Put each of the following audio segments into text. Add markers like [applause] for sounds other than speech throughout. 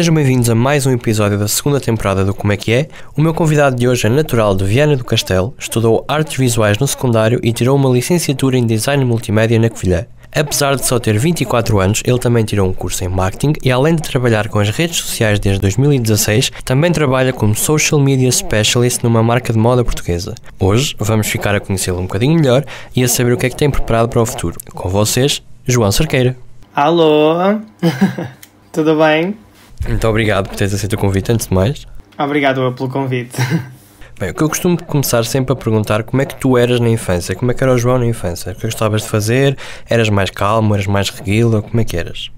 Sejam bem-vindos a mais um episódio da segunda temporada do Como é que é. O meu convidado de hoje é natural de Viana do Castelo, estudou artes visuais no secundário e tirou uma licenciatura em design multimédia na Covilhã. Apesar de só ter 24 anos, ele também tirou um curso em marketing e, além de trabalhar com as redes sociais desde 2016, também trabalha como social media specialist numa marca de moda portuguesa. Hoje vamos ficar a conhecê-lo um bocadinho melhor e a saber o que é que tem preparado para o futuro. Com vocês, João Cerqueira. Alô! [laughs] Tudo bem? Muito obrigado por teres aceito o convite, antes de mais. Obrigado pelo convite. [laughs] Bem, o que eu costumo começar sempre a perguntar como é que tu eras na infância, como é que era o João na infância, o é que gostavas de fazer, eras mais calmo, eras mais reguila, como é que eras?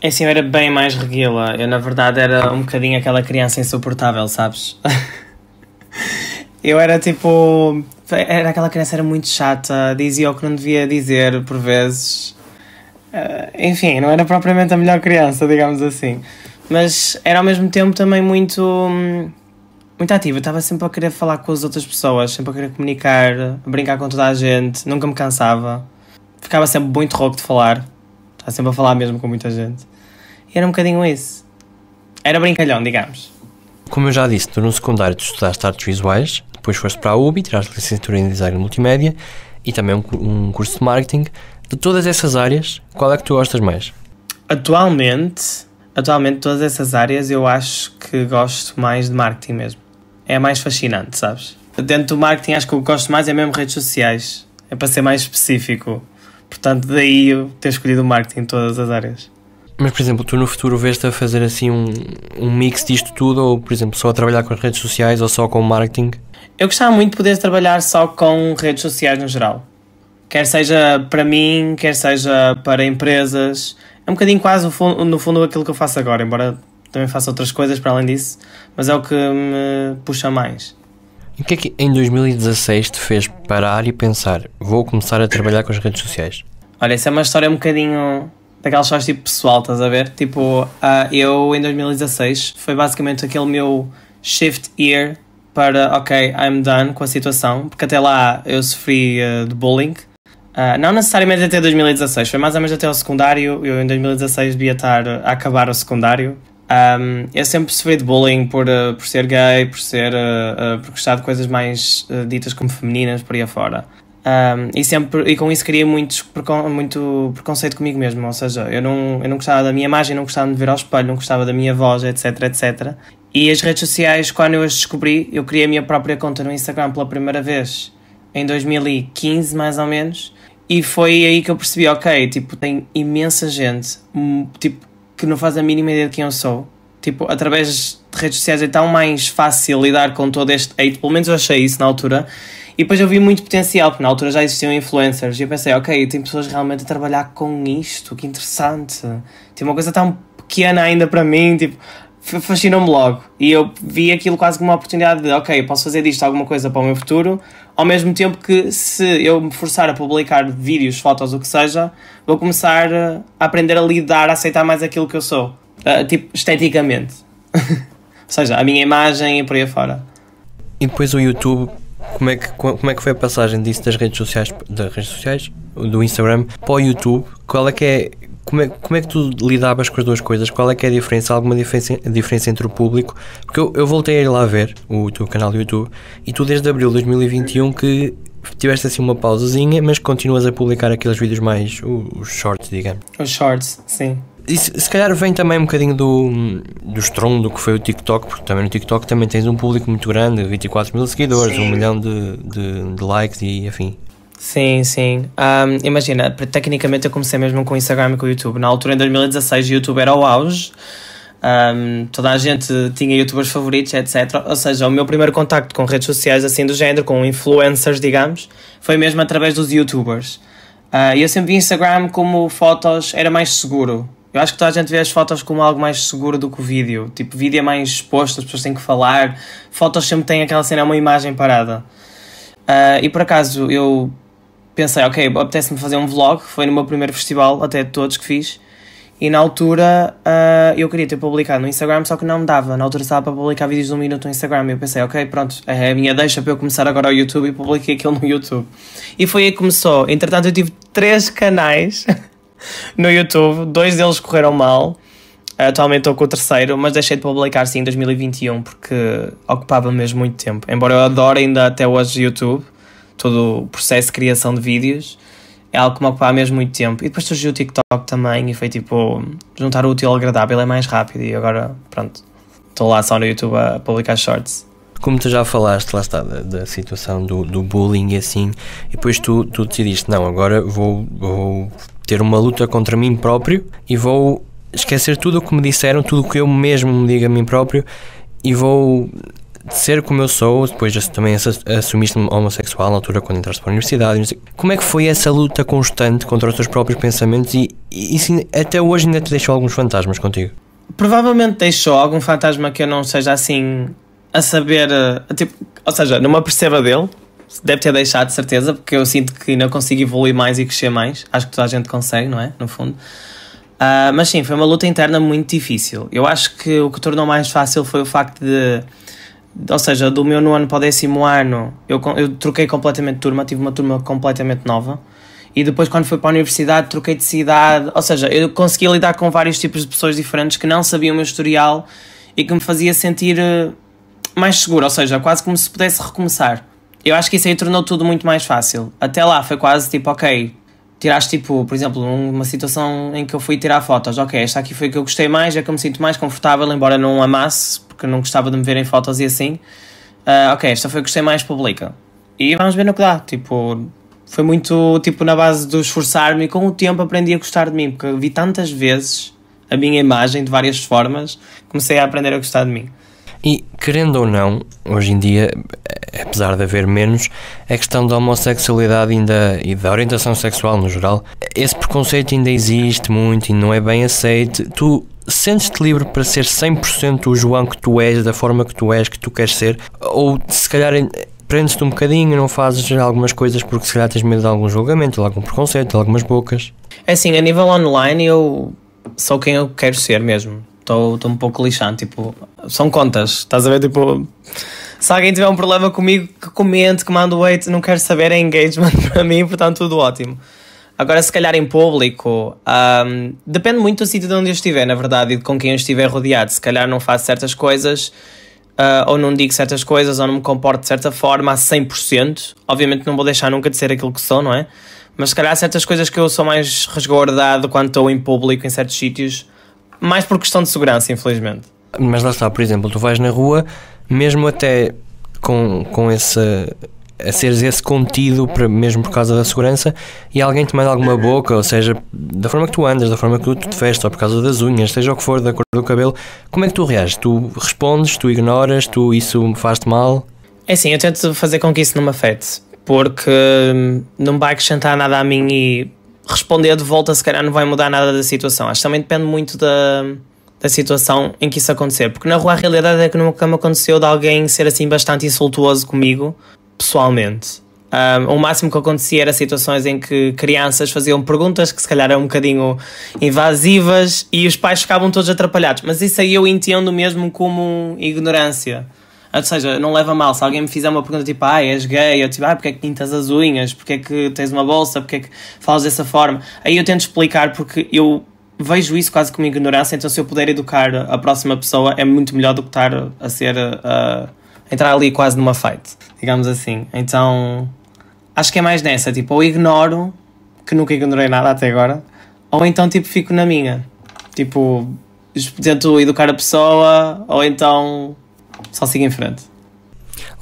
É assim, eu era bem mais reguila, eu na verdade era um bocadinho aquela criança insuportável, sabes? [laughs] eu era tipo, era aquela criança era muito chata, dizia o que não devia dizer por vezes, eh, enfim, não era propriamente a melhor criança, digamos assim mas era ao mesmo tempo também muito hum, muito ativa, estava sempre a querer falar com as outras pessoas, sempre a querer comunicar, a brincar com toda a gente, nunca me cansava. Ficava sempre muito rouco de falar, estava sempre a falar mesmo com muita gente. E era um bocadinho isso. Era brincalhão, digamos. Como eu já disse, tu no secundário tu estudaste artes visuais, depois foste para a UBI, tiraste licenciatura em design multimédia e também um, um curso de marketing. De todas essas áreas, qual é que tu gostas mais? Atualmente, atualmente todas essas áreas eu acho que gosto mais de marketing mesmo. É mais fascinante, sabes? Dentro do marketing acho que o que gosto mais é mesmo redes sociais. É para ser mais específico. Portanto, daí eu ter escolhido o marketing em todas as áreas. Mas, por exemplo, tu no futuro vês-te a fazer assim um, um mix disto tudo ou, por exemplo, só a trabalhar com as redes sociais ou só com o marketing? Eu gostava muito de poder trabalhar só com redes sociais no geral. Quer seja para mim, quer seja para empresas, é um bocadinho quase no fundo aquilo que eu faço agora, embora também faça outras coisas para além disso, mas é o que me puxa mais. O que é que em 2016 te fez parar e pensar, vou começar a trabalhar com as redes sociais? Olha, essa é uma história um bocadinho daquelas histórias tipo pessoal, estás a ver? Tipo, uh, eu em 2016 foi basicamente aquele meu shift year para, ok, I'm done com a situação, porque até lá eu sofri uh, de bullying ah, não necessariamente até 2016, foi mais ou menos até o secundário. Eu em 2016 devia estar a acabar o secundário. Um, eu sempre sofri de bullying por, uh, por ser gay, por, ser, uh, por gostar de coisas mais ditas como femininas por aí afora. Um, e, sempre, e com isso queria muito, precon, muito preconceito comigo mesmo, ou seja, eu não, eu não gostava da minha imagem, não gostava de me ver ao espelho, não gostava da minha voz, etc, etc. E as redes sociais, quando eu as descobri, eu criei a minha própria conta no Instagram pela primeira vez em 2015, mais ou menos, e foi aí que eu percebi, ok, tipo, tem imensa gente, hum, tipo, que não faz a mínima ideia de quem eu sou. Tipo, através de redes sociais é tão mais fácil lidar com todo este hate, pelo menos eu achei isso na altura. E depois eu vi muito potencial, porque na altura já existiam influencers. E eu pensei, ok, tem pessoas realmente a trabalhar com isto, que interessante. Tem uma coisa tão pequena ainda para mim, tipo, fascinou-me logo. E eu vi aquilo quase como uma oportunidade de, ok, posso fazer disto alguma coisa para o meu futuro, ao mesmo tempo que se eu me forçar a publicar vídeos, fotos, o que seja, vou começar eh, a aprender a lidar, a aceitar mais aquilo que eu sou, uh, tipo, esteticamente. [laughs] Ou seja, a minha imagem e por aí afora. E depois o YouTube, como é que, como é que foi a passagem disso das redes sociais, das redes sociais, do Instagram, para o YouTube? Qual é que é como é, como é que tu lidavas com as duas coisas? Qual é que é a diferença? alguma diferença, diferença entre o público? Porque eu, eu voltei a ir lá ver o teu canal do YouTube e tu desde abril de 2021 que tiveste assim uma pausazinha, mas continuas a publicar aqueles vídeos mais, os shorts, digamos. Os shorts, sim. Isso, se calhar vem também um bocadinho do, do estrondo que foi o TikTok, porque também no TikTok também tens um público muito grande, 24 mil seguidores, Sim. um milhão de, de, de likes e afim. Sim, sim. Um, imagina, tecnicamente eu comecei mesmo com o Instagram e com o YouTube. Na altura, em 2016, o YouTube era o auge. Um, toda a gente tinha youtubers favoritos, etc. Ou seja, o meu primeiro contacto com redes sociais assim do género, com influencers, digamos, foi mesmo através dos youtubers. Uh, eu sempre vi Instagram como fotos, era mais seguro. Eu acho que toda a gente vê as fotos como algo mais seguro do que o vídeo. Tipo, vídeo é mais exposto, as pessoas têm que falar. Fotos sempre têm aquela cena, é uma imagem parada. Uh, e por acaso, eu pensei, ok, apetece-me fazer um vlog, foi no meu primeiro festival, até de todos que fiz, e na altura uh, eu queria ter publicado no Instagram, só que não me dava. Na altura estava para publicar vídeos de um minuto no Instagram. E eu pensei, ok, pronto, é a minha deixa para eu começar agora o YouTube e publiquei aquilo no YouTube. E foi aí que começou. Entretanto, eu tive três canais [laughs] no YouTube, dois deles correram mal. Atualmente estou com o terceiro, mas deixei de publicar sim em 2021 porque ocupava mesmo muito tempo. Embora eu adore ainda até hoje YouTube, todo o processo de criação de vídeos é algo que me ocupava mesmo muito tempo. E depois surgiu o TikTok também e foi tipo juntar o útil ao agradável é mais rápido e agora pronto, estou lá só no YouTube a publicar shorts. Como tu já falaste, lá está, da, da situação do, do, bullying e assim, e depois tu, tu decidiste, não, agora vou, vou ter uma luta contra mim próprio e vou esquecer tudo o que me disseram, tudo o que eu mesmo me digo a mim próprio e vou de ser como eu sou, depois também assumiste-me homossexual na altura quando entraste para a universidade. Como é que foi essa luta constante contra os teus próprios pensamentos e, e até hoje ainda te deixou alguns fantasmas contigo? Provavelmente deixou algum fantasma que eu não seja assim a saber, eh, tipo, ou seja, não me aperceba dele. Deve ter deixado, de certeza, porque eu sinto que ainda consigo evoluir mais e crescer mais. Acho que toda a gente consegue, não é? No fundo. Uh, mas sim, foi uma luta interna muito difícil. Eu acho que o que tornou mais fácil foi o facto de ou seja, do meu nono para o décimo ano, eu, eu troquei completamente de turma, tive uma turma completamente nova. E depois, quando fui para a universidade, troquei de cidade. Ou seja, eu consegui lidar com vários tipos de pessoas diferentes que não sabiam o meu historial e que me fazia sentir eh, mais seguro. Ou seja, quase como se pudesse recomeçar. Eu acho que isso aí tornou tudo muito mais fácil. Até lá foi quase tipo, ok, tiraste tipo, por exemplo, uma situação em que eu fui tirar fotos, ok, esta aqui foi a que eu gostei mais, é que eu me sinto mais confortável, embora não amasse, porque não gostava de me ver em fotos e assim. Uh, ok, esta foi a que gostei mais, publica. E vamos ver no que dá, tipo, foi muito tipo na base do esforçar-me e com o tempo aprendi a gostar de mim, porque vi tantas vezes a minha imagem de várias formas, comecei a aprender a gostar de mim. E, querendo ou não, hoje em dia, apesar de haver menos, a questão da homossexualidade ainda, e da orientação sexual no geral, esse preconceito ainda existe muito e não é bem aceito. Tu sentes-te livre para ser 100% o João que tu és, da forma que tu és, que tu queres ser? Ou se calhar prendes-te um bocadinho, e não fazes algumas coisas porque se calhar tens medo de algum julgamento, de algum preconceito, de algumas bocas? É assim, a nível online eu sou quem eu quero ser mesmo estou um pouco lixando. Tipo, são contas, estás a ver? Tipo, se alguém tiver um problema comigo, que comente, que mande o wait, não quero saber, é engagement [laughs] para mim, portanto, tudo ótimo. Agora, se calhar em público, um, depende muito do sítio de onde eu estiver, na verdade, e de com quem eu estiver rodeado. Se calhar não faço certas coisas, uh, ou não digo certas coisas, ou não me comporto de certa forma a 100%. Obviamente, não vou deixar nunca de ser aquilo que sou, não é? Mas se calhar certas coisas que eu sou mais resguardado quando estou em público, em certos sítios, mais por questão de segurança, infelizmente. Mas lá está, por exemplo, tu vais na rua, mesmo até com, com esse a seres esse contido para, mesmo por causa da segurança e alguém te manda alguma boca, ou seja, da forma que tu andas, da forma que tu te vestes, ou por causa das unhas, seja o que for, da cor do cabelo, como é que tu reages? Tu respondes, tu ignoras, tu isso faz-te mal? É assim, eu tento fazer com que isso não me afete, porque hum, não vai acrescentar nada a mim e responder de volta se calhar não vai mudar nada da situação. Acho que também depende muito da, da situação em que isso acontecer. Porque na rua a realidade é que nunca me aconteceu de alguém ser assim bastante insultuoso comigo, pessoalmente. Um, o máximo que acontecia era situações em que crianças faziam perguntas que se calhar eram um bocadinho invasivas e os pais ficavam todos atrapalhados. Mas isso aí eu entendo mesmo como ignorância. Ou seja, não leva mal. Se alguém me fizer uma pergunta tipo, ah, és gay, ou tipo, ah, porque é que pintas as unhas, porque é que tens uma bolsa, porque é que falas dessa forma, aí eu tento explicar porque eu vejo isso quase como ignorância, então se eu puder educar a próxima pessoa é muito melhor do que estar a ser. A, a entrar ali quase numa fight, digamos assim. Então acho que é mais nessa, tipo, ou ignoro, que nunca ignorei nada até agora, ou então tipo fico na minha. Tipo, tento educar a pessoa, ou então só siga em frente.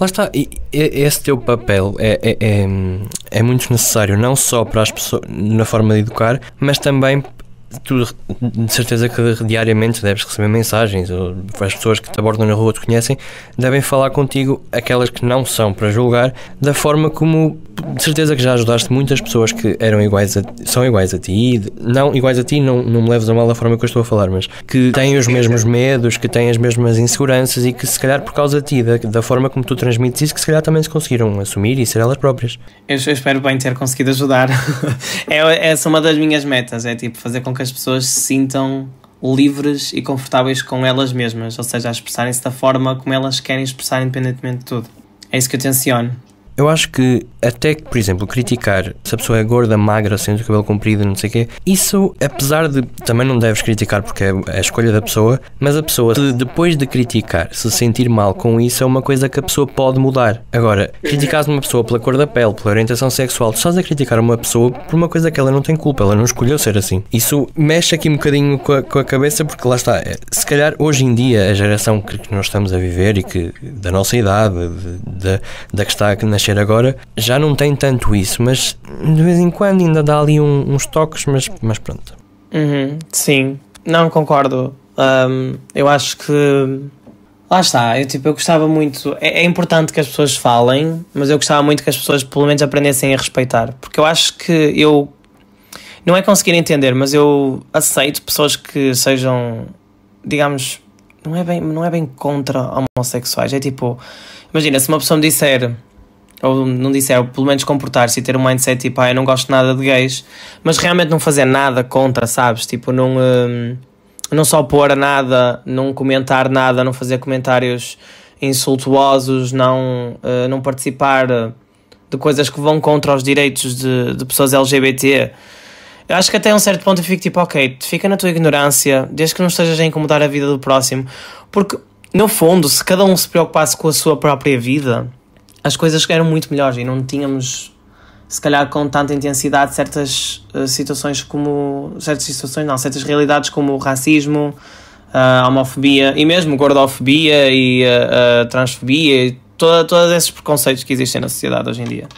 Lá está, e, esse teu papel é, é, é, é, muito necessário, não só para as pessoas, na forma de educar, mas também tu de certeza que diariamente deves receber mensagens, as pessoas que te abordam na rua te conhecem, devem falar contigo, aquelas que não são para julgar, da forma como de certeza que já ajudaste muitas pessoas que eram iguais a, são iguais a ti, não iguais a ti, não, não me leves a mal da forma que eu estou a falar, mas que têm os mesmos medos, que têm as mesmas inseguranças e que se calhar por causa de ti, da, da forma como tu transmites isso, que se calhar também se conseguiram assumir e ser elas próprias. Eu, eu espero bem ter conseguido ajudar. [laughs] é, essa é uma das minhas metas, é tipo fazer com que que as pessoas se sintam livres e confortáveis com elas mesmas, ou seja, a expressarem-se da forma como elas querem expressar, independentemente de tudo. É isso que eu tenciono. Eu acho que até que, por exemplo, criticar se a pessoa é gorda, magra, sem o cabelo comprido, não sei o quê, isso, apesar de também não deves criticar porque é, é a escolha da pessoa, mas a pessoa, se, depois de criticar, se sentir mal com isso, é uma coisa que a pessoa pode mudar. Agora, criticar uma pessoa pela cor da pele, pela orientação sexual, tu estás a criticar uma pessoa por uma coisa que ela não tem culpa, ela não escolheu ser assim. Isso mexe aqui um bocadinho com a, com a cabeça porque lá está. É, se calhar hoje em dia a geração que, nós estamos a viver e que da nossa idade, de, de, da que está a nascer crescer agora, já não tem tanto isso, mas de vez em quando ainda dá ali um, uns toques, mas, mas pronto. Uhum, sim, não concordo. Um, eu acho que Lá está, eu, tipo, eu gostava muito. É, é, importante que as pessoas falem, mas eu gostava muito que as pessoas pelo menos aprendessem a respeitar. Porque eu acho que eu. Não é conseguir entender, mas eu aceito pessoas que sejam, digamos, não é bem, não é bem contra homossexuais. É tipo, imagina, se uma pessoa me disser ou não disse é, pelo menos comportar-se e ter um mindset tipo, ah, eu não gosto nada de gays, mas realmente não fazer nada contra, sabes? Tipo, não, um, não se opor a nada, não comentar nada, não fazer comentários insultuosos, não, uh, não participar de coisas que vão contra os direitos de, de pessoas LGBT. Eu acho que até um certo ponto eu fico tipo, ok, fica na tua ignorância, desde que não estejas a incomodar a vida do próximo, porque no fundo, se cada um se preocupasse com a sua própria vida as coisas eram muito melhores e não tínhamos se calhar com tanta intensidade certas uh, situações como certas situações não certas realidades como o racismo a homofobia e mesmo gordofobia e a transfobia e todos esses preconceitos que existem na sociedade hoje em dia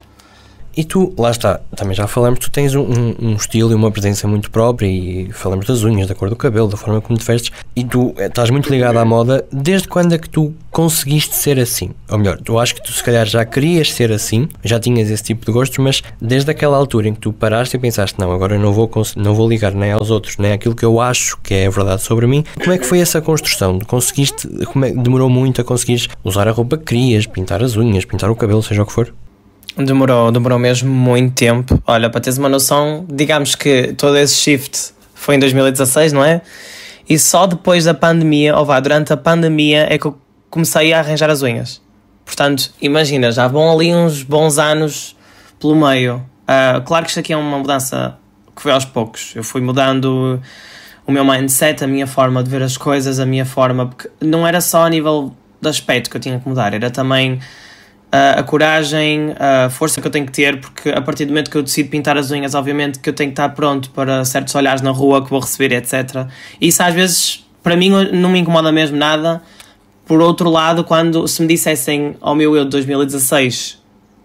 e tu, lá está, também já falamos, tu tens um, um, estilo e uma presença muito própria e falamos das unhas, da cor do cabelo, da forma como te vestes e tu eh, estás muito ligado à moda. Desde quando é que tu conseguiste ser assim? Ou melhor, tu acho que tu se calhar já querias ser assim, já tinhas esse tipo de gostos, mas desde aquela altura em que tu paraste e pensaste, não, agora não vou, não vou ligar nem aos outros, nem àquilo que eu acho que é verdade sobre mim, como é que foi essa construção? Conseguiste, é, demorou muito a conseguires usar a roupa que querias, pintar as unhas, pintar o cabelo, seja o que for? Demorou, demorou mesmo muito tempo. Olha, para teres uma noção, digamos que todo esse shift foi em 2016, não é? E só depois da pandemia, ou vá, durante a pandemia, é que eu comecei a arranjar as unhas. Portanto, imagina, já vão ali uns bons anos pelo meio. Uh, claro que isto aqui é uma mudança que foi aos poucos. Eu fui mudando o meu mindset, a minha forma de ver as coisas, a minha forma. Porque não era só a nível de aspecto que eu tinha que mudar, era também a coragem, a força que eu tenho que ter, porque a partir do momento que eu decido pintar as unhas, obviamente que eu tenho que estar pronto para certos olhares na rua que vou receber, etc. Isso às vezes, para mim, não me incomoda mesmo nada. Por outro lado, quando se me dissessem ao oh, meu eu de 2016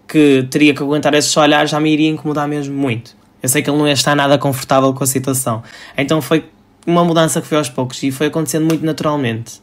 que teria que aguentar esses olhares, já me iria incomodar mesmo muito. Eu sei que ele não ia estar nada confortável com a situação. Então foi uma mudança que foi aos poucos e foi acontecendo muito naturalmente.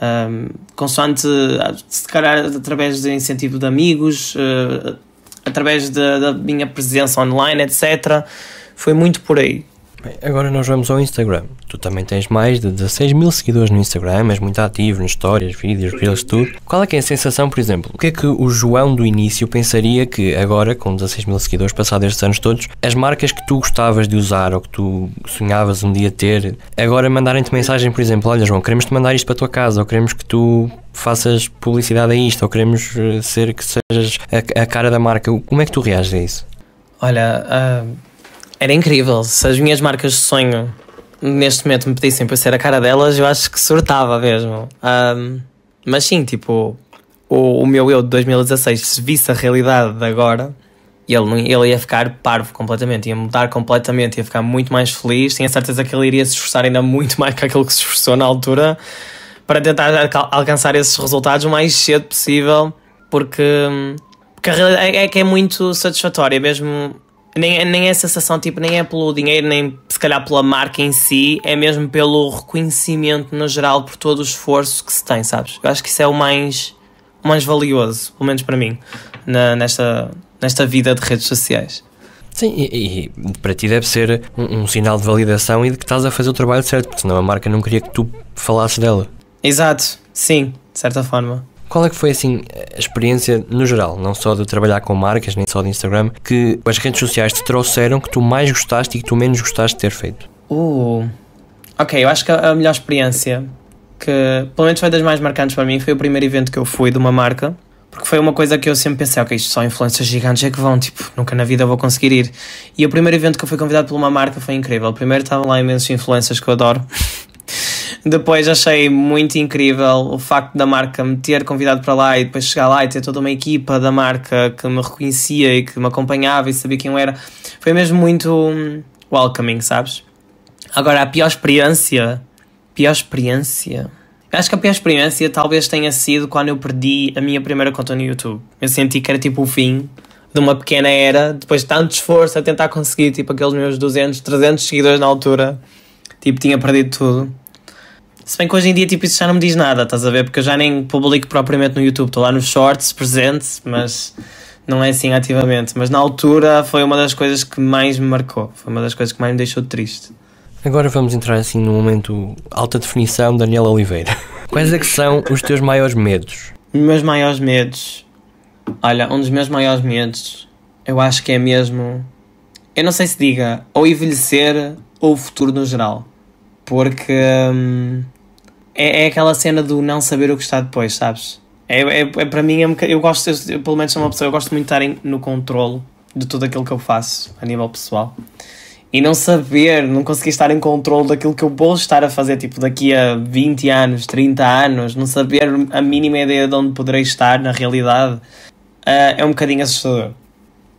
Um, consoante, ah, se calhar através de incentivo de amigos, uh, através da minha presença online, etc. Foi muito por aí. Bem, agora nós vamos ao Instagram. Tu também tens mais de 16 mil seguidores no Instagram, és muito ativo nas histórias, vídeos, reels, tudo. Qual é que é a sensação, por exemplo? O que é que o João do início pensaria que agora, com 16 mil seguidores passados estes anos todos, as marcas que tu gostavas de usar ou que tu sonhavas um dia ter, agora mandarem-te mensagem, por exemplo, olha João, queremos-te mandar isto para a tua casa ou queremos que tu faças publicidade a isto ou queremos eh, ser que sejas a, a cara da marca. Como é que tu reages a isso? Olha, uh era incrível. Se as minhas marcas de sonho neste momento me pedissem para ser a cara delas, eu acho que surtava mesmo. Um, mas sim, tipo, o, o, meu eu de 2016, se visse a realidade de agora, ele, ele ia ficar parvo completamente, ia mudar completamente, ia ficar muito mais feliz. Tinha certeza que ele iria se esforçar ainda muito [laughs] mais que aquilo que se esforçou na altura para tentar alcançar esses resultados o mais cedo possível, porque, hum, porque é, é que é muito satisfatória, é mesmo nem, nem é a sensação, tipo, nem é pelo dinheiro, nem se calhar pela marca em si, é mesmo pelo reconhecimento no geral por todo o esforço que se tem, sabes? Eu acho que isso é o mais, o mais valioso, pelo menos para mim, na, nesta, nesta vida de redes sociais. Sim, e, e, para ti deve ser um, um, sinal de validação e de que estás a fazer o trabalho certo, porque senão a marca não queria que tu falasses dela. Exato, sim, de certa forma. Qual é que foi assim a experiência no geral, não só de trabalhar com marcas, nem só de Instagram, que as redes sociais te trouxeram que tu mais gostaste e que tu menos gostaste de ter feito? Uh, ok, eu acho que a melhor experiência, que pelo menos foi das mais marcantes para mim, foi o primeiro evento que eu fui de uma marca, porque foi uma coisa que eu sempre pensei, ok, isto só influencers gigantes é que vão, tipo, nunca na vida vou conseguir ir. E o primeiro evento que eu fui convidado por uma marca foi incrível. Primeiro estavam lá imensos influencers que eu adoro. Depois achei muito incrível o facto da marca me ter convidado para lá e depois chegar lá e ter toda uma equipa da marca que me reconhecia e que me acompanhava e sabia quem eu era. Foi mesmo muito hum, welcoming, sabes? Agora, a pior experiência. Pior experiência. Acho que a pior experiência talvez tenha sido quando eu perdi a minha primeira conta no YouTube. Eu senti que era tipo o fim de uma pequena era, depois de tanto esforço a tentar conseguir tipo aqueles meus 200, 300 seguidores na altura. Tipo, tinha perdido tudo. Se bem que hoje em dia, tipo, isso já não me diz nada, estás a ver? Porque eu já nem publico propriamente no YouTube, estou lá nos shorts, presente, mas não é assim ativamente. Mas na altura foi uma das coisas que mais me marcou, foi uma das coisas que mais me deixou triste. Agora vamos entrar assim no momento alta definição, Daniel Oliveira. [laughs] Quais é que são os teus maiores medos? Meus maiores medos. Olha, um dos meus maiores medos, eu acho que é mesmo. Eu não sei se diga ou envelhecer ou o futuro no geral. Porque hum, é, é aquela cena do não saber o que está depois, sabes? É, é, é para mim, é um, eu gosto, eu, eu, pelo menos sou uma pessoa, eu gosto muito de estar no controle de tudo aquilo que eu faço a nível pessoal. E não saber, não conseguir estar em controle daquilo que eu vou estar a fazer, tipo, daqui a 20 anos, 30 anos, não saber a mínima ideia de onde poderei estar na realidade, uh, é um bocadinho assustador.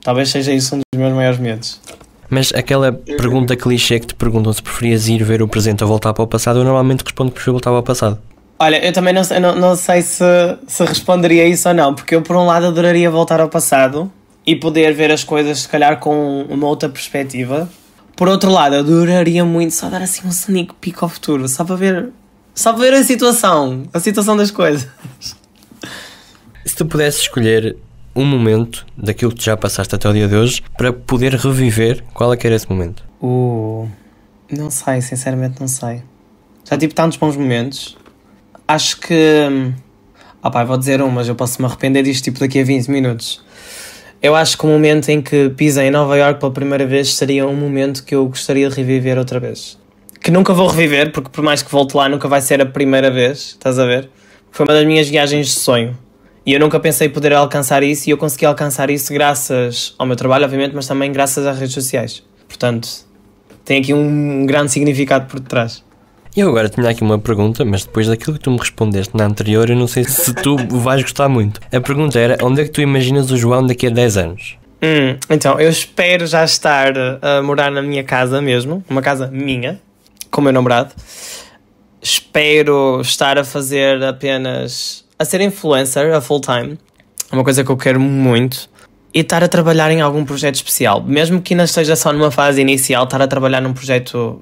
Talvez seja isso um dos meus maiores medos. Mas aquela pergunta clichê que te perguntam se preferias ir ver o presente ou voltar para o passado, eu normalmente respondo que prefiro voltar para o passado. Olha, eu também não, não, não sei se, se responderia isso ou não, porque eu, por um lado, adoraria voltar ao passado e poder ver as coisas, se calhar, com uma outra perspectiva. Por outro lado, adoraria muito só dar assim um sneak peek ao futuro, só para ver, só para ver a situação, a situação das coisas. Se tu pudesses escolher um momento daquilo que já passaste até o dia de hoje para poder reviver qual é que era esse momento? Uh, não sei, sinceramente não sei. Já tive tantos bons momentos. Acho que. Ah pá, vou dizer um, mas eu posso me arrepender disto tipo daqui a 20 minutos. Eu acho que o momento em que pisei em Nova York pela primeira vez seria um momento que eu gostaria de reviver outra vez. Que nunca vou reviver, porque por mais que volte lá, nunca vai ser a primeira vez, estás a ver? Foi uma das minhas viagens de sonho. E eu nunca pensei poder alcançar isso e eu consegui alcançar isso graças ao meu trabalho, obviamente, mas também graças às redes sociais. Portanto, tem aqui um grande significado por detrás. Eu agora tinha aqui uma pergunta, mas depois daquilo que tu me respondeste na anterior, eu não sei se tu [laughs] vais gostar muito. A pergunta era: onde é que tu imaginas o João daqui a 10 anos? Hum, então, eu espero já estar eh, a morar na minha casa mesmo, uma casa minha, com o meu namorado. Espero estar a fazer apenas a ser influencer a full time é uma coisa que eu quero muito. E estar a trabalhar em algum projeto especial, mesmo que ainda esteja só numa fase inicial, estar a trabalhar num projeto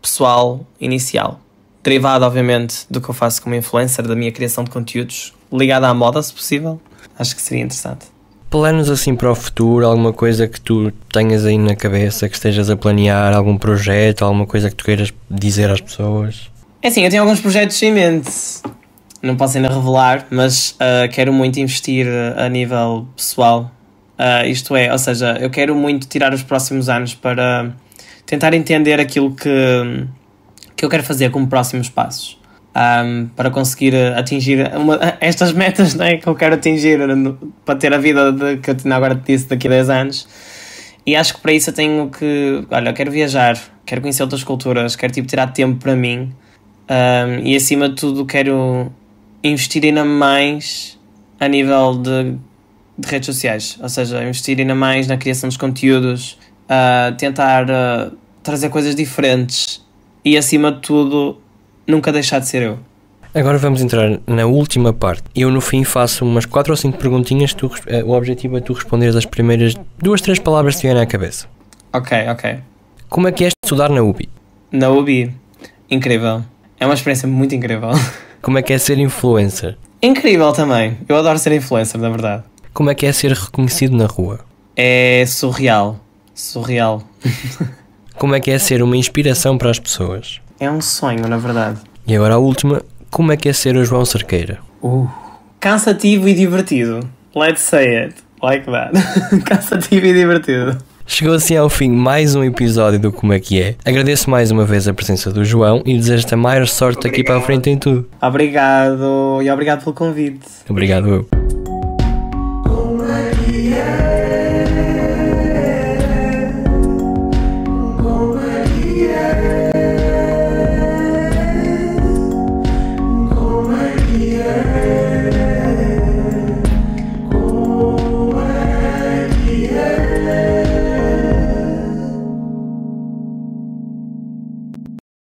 pessoal inicial. Derivado, obviamente, do que eu faço como influencer, da minha criação de conteúdos, ligada à moda, se possível. Acho que seria interessante. Planos assim para o futuro, alguma coisa que tu tenhas aí na cabeça, que estejas a planear, algum projeto, alguma coisa que tu queiras dizer às pessoas? É assim, eu tenho alguns projetos em mente não posso ainda revelar, mas uh, quero muito investir ah, a nível pessoal. Uh, isto é, ou seja, eu quero muito tirar os próximos anos para tentar entender aquilo que, que eu quero fazer como próximos passos. Um, para conseguir atingir uma, estas metas né, que eu quero atingir para ter a vida de, que eu tenho agora te disse daqui a 10 anos. E acho que para isso eu tenho que. Olha, eu quero viajar, quero conhecer outras culturas, quero tipo, tirar tempo para mim um, e acima de tudo quero investirem na mais a nível de, de, redes sociais, ou seja, investirem na mais na criação dos conteúdos, uh, tentar uh, trazer coisas diferentes e acima de tudo nunca deixar de ser eu. Agora vamos entrar na última parte. Eu no fim faço umas 4 ou 5 perguntinhas. Tu, eh, o objetivo é tu responderes as primeiras duas, três palavras que te vierem à cabeça. Ok, ok. Como é que é estudar na UBI? Na UBI? Incrível. É uma experiência muito incrível. [laughs] Como é que é ser influencer? Incrível também. Eu adoro ser influencer, na verdade. Como é que é ser reconhecido na rua? É surreal. Surreal. [laughs] como é que é ser uma inspiração para as pessoas? É um sonho, na verdade. E agora a última, como é que é ser o João Cerqueira? Uh. Cansativo e divertido. Let's say it. Like that. [laughs] Cansativo e divertido. Chegou assim ao fim mais um episódio do Como é que é. Agradeço mais uma vez a presença do João e desejo-te a maior sorte obrigado. aqui para a frente em tudo. Obrigado e obrigado pelo convite. Obrigado eu.